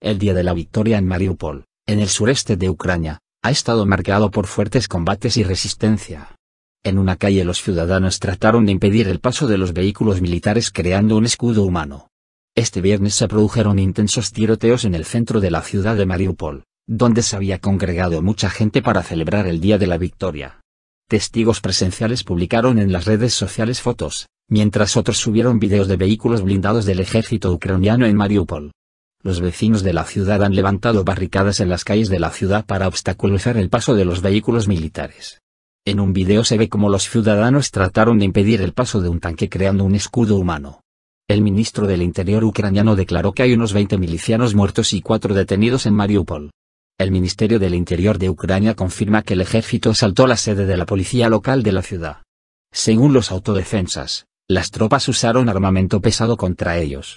El día de la victoria en Mariupol, en el sureste de Ucrania, ha estado marcado por fuertes combates y resistencia. En una calle los ciudadanos trataron de impedir el paso de los vehículos militares creando un escudo humano. Este viernes se produjeron intensos tiroteos en el centro de la ciudad de Mariupol, donde se había congregado mucha gente para celebrar el Día de la Victoria. Testigos presenciales publicaron en las redes sociales fotos, mientras otros subieron videos de vehículos blindados del ejército ucraniano en Mariupol los vecinos de la ciudad han levantado barricadas en las calles de la ciudad para obstaculizar el paso de los vehículos militares. En un video se ve cómo los ciudadanos trataron de impedir el paso de un tanque creando un escudo humano. El ministro del Interior ucraniano declaró que hay unos 20 milicianos muertos y cuatro detenidos en Mariupol. El Ministerio del Interior de Ucrania confirma que el ejército asaltó la sede de la policía local de la ciudad. Según los autodefensas, las tropas usaron armamento pesado contra ellos.